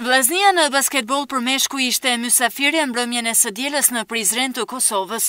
Vlaznia në basketbol për meshku ishte e mysafiri e mbrëmjen e së djeles në Prizren të Kosovës,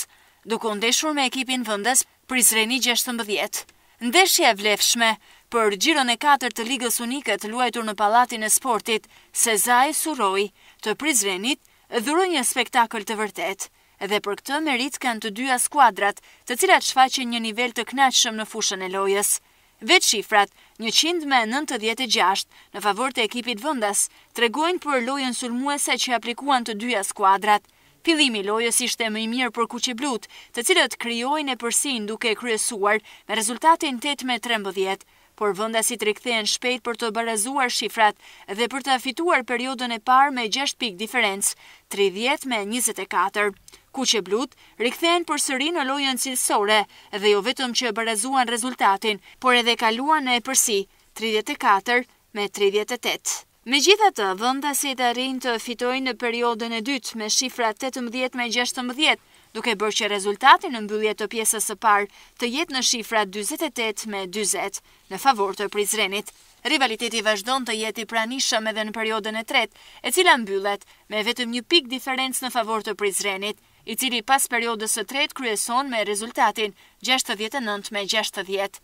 duke ndeshur me ekipin vëndës Prizreni 16. Ndeshja vlefshme për gjiron e 4 të ligës unikët luajtur në palatin e sportit, Sezai Suroj të Prizrenit, dhuru një spektakl të vërtet, dhe për këtë merit kanë të dyja skuadrat të cilat shfaqin një nivel të knaqëshëm në fushën e lojës. Vetë shifrat, 196 në favor të ekipit vëndës, tregojnë për lojën sulmuese që aplikuan të dyja skuadrat. Filimi lojës ishte më i mirë për kuqe blut, të cilët kryojnë e përsin duke kryesuar me rezultatin 8 me 13, por vëndasit rikëthejnë shpejt për të barazuar shifrat dhe për të afituar periodën e parë me 6 pik diferencë, 30 me 24 ku që blut, rikëthen për sëri në lojën cilësore dhe jo vetëm që barazuan rezultatin, por edhe kaluan në e përsi 34 me 38. Me gjitha të dhënda si të rinë të fitojnë në periodën e dytë me shifra 18 me 16, duke bërë që rezultatin në mbyllje të pjesës së parë të jetë në shifra 28 me 20, në favor të Prizrenit. Rivaliteti vazhdon të jetë i pranishëm edhe në periodën e tretë, e cila mbyllet me vetëm një pik diferencë në favor të Prizrenit i cili pas periodës së tret kryeson me rezultatin 69 me 60.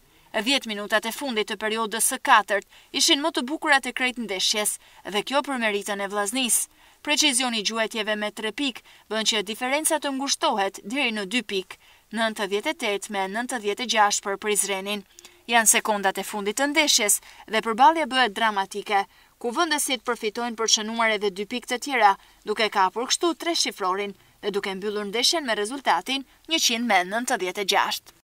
10 minutat e fundit të periodës së katërt ishin më të bukura të krejt ndeshjes dhe kjo për meritën e vllaznis. Precizioni i gjuetjeve me 3 pik bën që diferenca të ngushtohet deri në 2 pik, 98 me 96 për Prizrenin. Janë sekondat e fundit të ndeshjes dhe përballja bëhet dramatike, ku vëndësit përfitojnë për shënuar edhe 2 pik të tjera, duke kapur kështu 3 shifrorin 98 dhe duke mbyllur ndeshen me rezultatin 196.